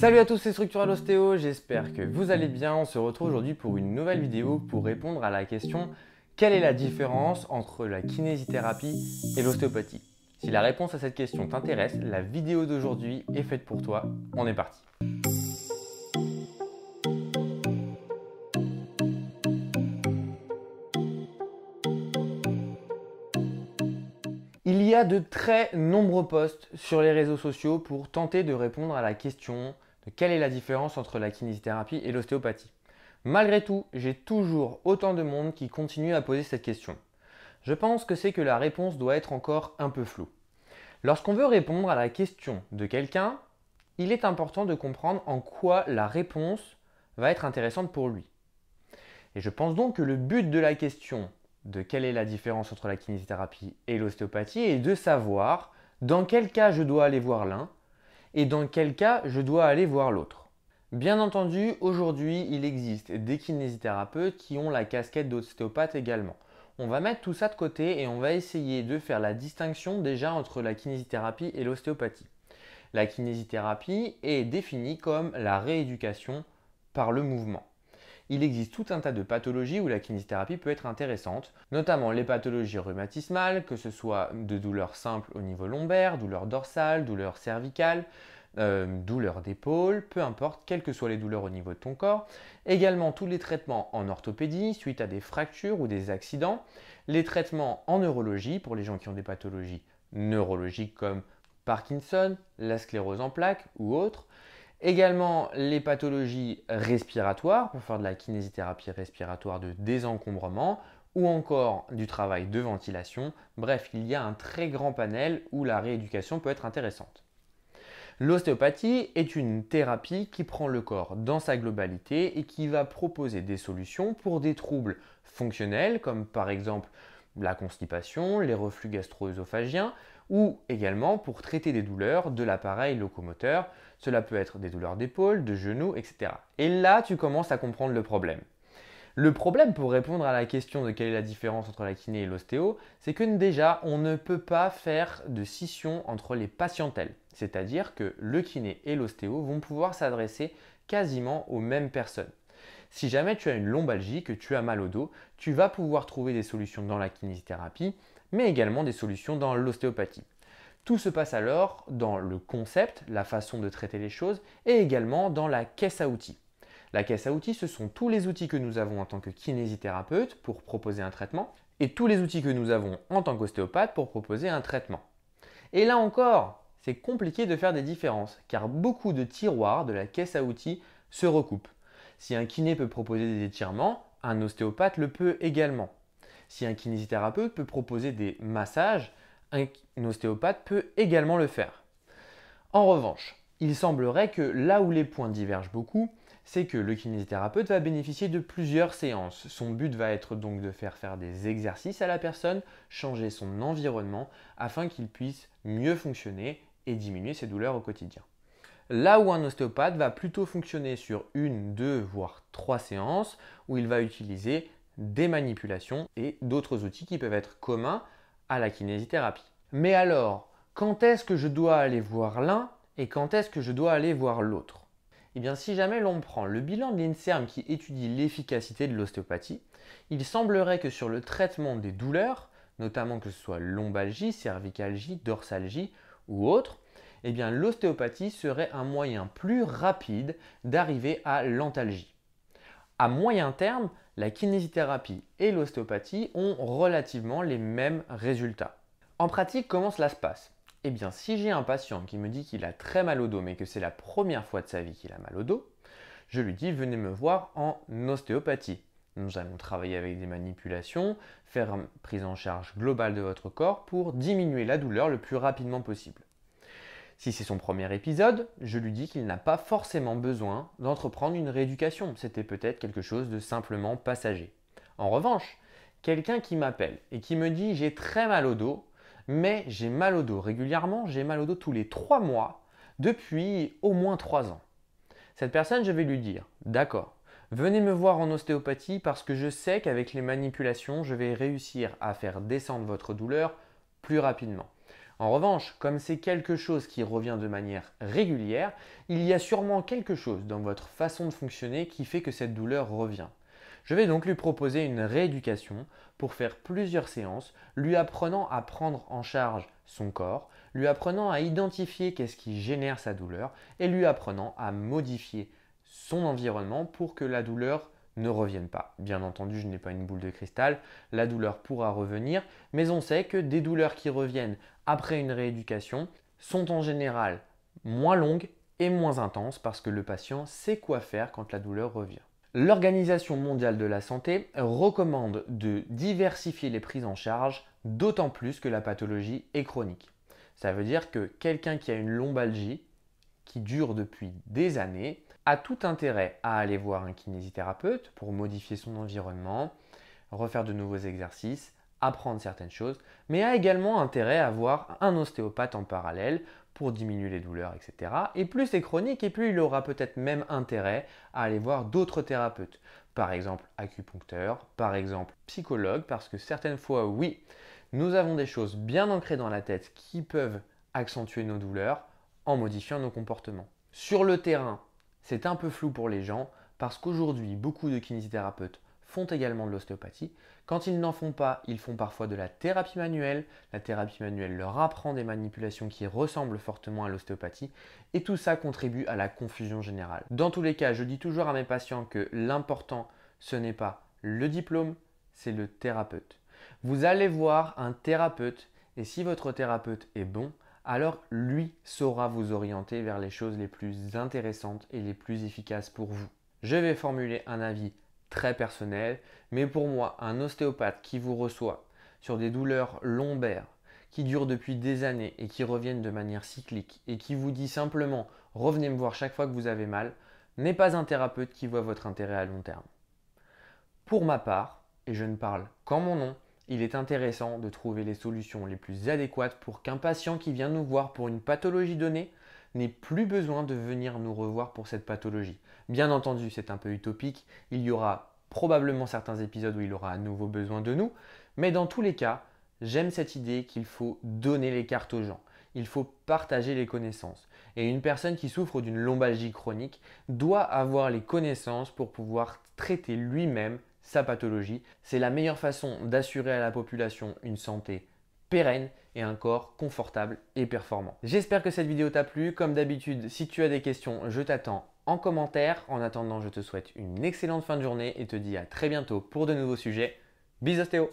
Salut à tous, c'est Structural Ostéo, j'espère que vous allez bien. On se retrouve aujourd'hui pour une nouvelle vidéo pour répondre à la question quelle est la différence entre la kinésithérapie et l'ostéopathie Si la réponse à cette question t'intéresse, la vidéo d'aujourd'hui est faite pour toi. On est parti. Il y a de très nombreux posts sur les réseaux sociaux pour tenter de répondre à la question quelle est la différence entre la kinésithérapie et l'ostéopathie. Malgré tout, j'ai toujours autant de monde qui continue à poser cette question. Je pense que c'est que la réponse doit être encore un peu floue. Lorsqu'on veut répondre à la question de quelqu'un, il est important de comprendre en quoi la réponse va être intéressante pour lui. Et je pense donc que le but de la question de quelle est la différence entre la kinésithérapie et l'ostéopathie est de savoir dans quel cas je dois aller voir l'un et dans quel cas je dois aller voir l'autre. Bien entendu, aujourd'hui, il existe des kinésithérapeutes qui ont la casquette d'ostéopathe également. On va mettre tout ça de côté et on va essayer de faire la distinction déjà entre la kinésithérapie et l'ostéopathie. La kinésithérapie est définie comme la rééducation par le mouvement il existe tout un tas de pathologies où la kinésithérapie peut être intéressante, notamment les pathologies rhumatismales, que ce soit de douleurs simples au niveau lombaire, douleurs dorsales, douleurs cervicales, euh, douleurs d'épaule, peu importe, quelles que soient les douleurs au niveau de ton corps. Également tous les traitements en orthopédie suite à des fractures ou des accidents, les traitements en neurologie pour les gens qui ont des pathologies neurologiques comme Parkinson, la sclérose en plaques ou autres, Également les pathologies respiratoires pour faire de la kinésithérapie respiratoire de désencombrement ou encore du travail de ventilation. Bref, il y a un très grand panel où la rééducation peut être intéressante. L'ostéopathie est une thérapie qui prend le corps dans sa globalité et qui va proposer des solutions pour des troubles fonctionnels comme par exemple la constipation, les reflux gastro-œsophagiens ou également pour traiter des douleurs de l'appareil locomoteur. Cela peut être des douleurs d'épaule, de genoux, etc. Et là, tu commences à comprendre le problème. Le problème pour répondre à la question de quelle est la différence entre la kiné et l'ostéo, c'est que déjà, on ne peut pas faire de scission entre les patientèles. C'est-à-dire que le kiné et l'ostéo vont pouvoir s'adresser quasiment aux mêmes personnes. Si jamais tu as une lombalgie, que tu as mal au dos, tu vas pouvoir trouver des solutions dans la kinésithérapie mais également des solutions dans l'ostéopathie. Tout se passe alors dans le concept, la façon de traiter les choses, et également dans la caisse à outils. La caisse à outils, ce sont tous les outils que nous avons en tant que kinésithérapeute pour proposer un traitement, et tous les outils que nous avons en tant qu'ostéopathe pour proposer un traitement. Et là encore, c'est compliqué de faire des différences, car beaucoup de tiroirs de la caisse à outils se recoupent. Si un kiné peut proposer des étirements, un ostéopathe le peut également. Si un kinésithérapeute peut proposer des massages, un ostéopathe peut également le faire. En revanche, il semblerait que là où les points divergent beaucoup, c'est que le kinésithérapeute va bénéficier de plusieurs séances. Son but va être donc de faire faire des exercices à la personne, changer son environnement afin qu'il puisse mieux fonctionner et diminuer ses douleurs au quotidien. Là où un ostéopathe va plutôt fonctionner sur une, deux, voire trois séances, où il va utiliser des manipulations et d'autres outils qui peuvent être communs à la kinésithérapie. Mais alors, quand est-ce que je dois aller voir l'un et quand est-ce que je dois aller voir l'autre Eh bien, si jamais l'on prend le bilan de l'INSERM qui étudie l'efficacité de l'ostéopathie, il semblerait que sur le traitement des douleurs, notamment que ce soit lombalgie, cervicalgie, dorsalgie ou autre, eh bien l'ostéopathie serait un moyen plus rapide d'arriver à l'antalgie. À moyen terme, la kinésithérapie et l'ostéopathie ont relativement les mêmes résultats. En pratique, comment cela se passe Eh bien, si j'ai un patient qui me dit qu'il a très mal au dos, mais que c'est la première fois de sa vie qu'il a mal au dos, je lui dis venez me voir en ostéopathie. Nous allons travailler avec des manipulations, faire une prise en charge globale de votre corps pour diminuer la douleur le plus rapidement possible. Si c'est son premier épisode, je lui dis qu'il n'a pas forcément besoin d'entreprendre une rééducation, c'était peut-être quelque chose de simplement passager. En revanche, quelqu'un qui m'appelle et qui me dit j'ai très mal au dos, mais j'ai mal au dos régulièrement, j'ai mal au dos tous les trois mois depuis au moins trois ans. Cette personne, je vais lui dire d'accord, venez me voir en ostéopathie parce que je sais qu'avec les manipulations, je vais réussir à faire descendre votre douleur plus rapidement. En revanche, comme c'est quelque chose qui revient de manière régulière, il y a sûrement quelque chose dans votre façon de fonctionner qui fait que cette douleur revient. Je vais donc lui proposer une rééducation pour faire plusieurs séances, lui apprenant à prendre en charge son corps, lui apprenant à identifier qu'est-ce qui génère sa douleur et lui apprenant à modifier son environnement pour que la douleur ne reviennent pas. Bien entendu, je n'ai pas une boule de cristal, la douleur pourra revenir, mais on sait que des douleurs qui reviennent après une rééducation sont en général moins longues et moins intenses parce que le patient sait quoi faire quand la douleur revient. L'Organisation mondiale de la santé recommande de diversifier les prises en charge, d'autant plus que la pathologie est chronique. Ça veut dire que quelqu'un qui a une lombalgie qui dure depuis des années, a tout intérêt à aller voir un kinésithérapeute pour modifier son environnement, refaire de nouveaux exercices, apprendre certaines choses, mais a également intérêt à voir un ostéopathe en parallèle pour diminuer les douleurs, etc. Et plus c'est chronique, et plus il aura peut-être même intérêt à aller voir d'autres thérapeutes, par exemple acupuncteur, par exemple psychologue, parce que certaines fois, oui, nous avons des choses bien ancrées dans la tête qui peuvent accentuer nos douleurs en modifiant nos comportements. Sur le terrain, c'est un peu flou pour les gens parce qu'aujourd'hui, beaucoup de kinésithérapeutes font également de l'ostéopathie. Quand ils n'en font pas, ils font parfois de la thérapie manuelle. La thérapie manuelle leur apprend des manipulations qui ressemblent fortement à l'ostéopathie et tout ça contribue à la confusion générale. Dans tous les cas, je dis toujours à mes patients que l'important, ce n'est pas le diplôme, c'est le thérapeute. Vous allez voir un thérapeute et si votre thérapeute est bon, alors lui saura vous orienter vers les choses les plus intéressantes et les plus efficaces pour vous. Je vais formuler un avis très personnel, mais pour moi, un ostéopathe qui vous reçoit sur des douleurs lombaires qui durent depuis des années et qui reviennent de manière cyclique et qui vous dit simplement revenez me voir chaque fois que vous avez mal, n'est pas un thérapeute qui voit votre intérêt à long terme. Pour ma part, et je ne parle qu'en mon nom, il est intéressant de trouver les solutions les plus adéquates pour qu'un patient qui vient nous voir pour une pathologie donnée n'ait plus besoin de venir nous revoir pour cette pathologie. Bien entendu, c'est un peu utopique, il y aura probablement certains épisodes où il aura à nouveau besoin de nous, mais dans tous les cas, j'aime cette idée qu'il faut donner les cartes aux gens. Il faut partager les connaissances. Et une personne qui souffre d'une lombalgie chronique doit avoir les connaissances pour pouvoir traiter lui-même sa pathologie. C'est la meilleure façon d'assurer à la population une santé pérenne et un corps confortable et performant. J'espère que cette vidéo t'a plu. Comme d'habitude, si tu as des questions, je t'attends en commentaire. En attendant, je te souhaite une excellente fin de journée et te dis à très bientôt pour de nouveaux sujets. Bisous Théo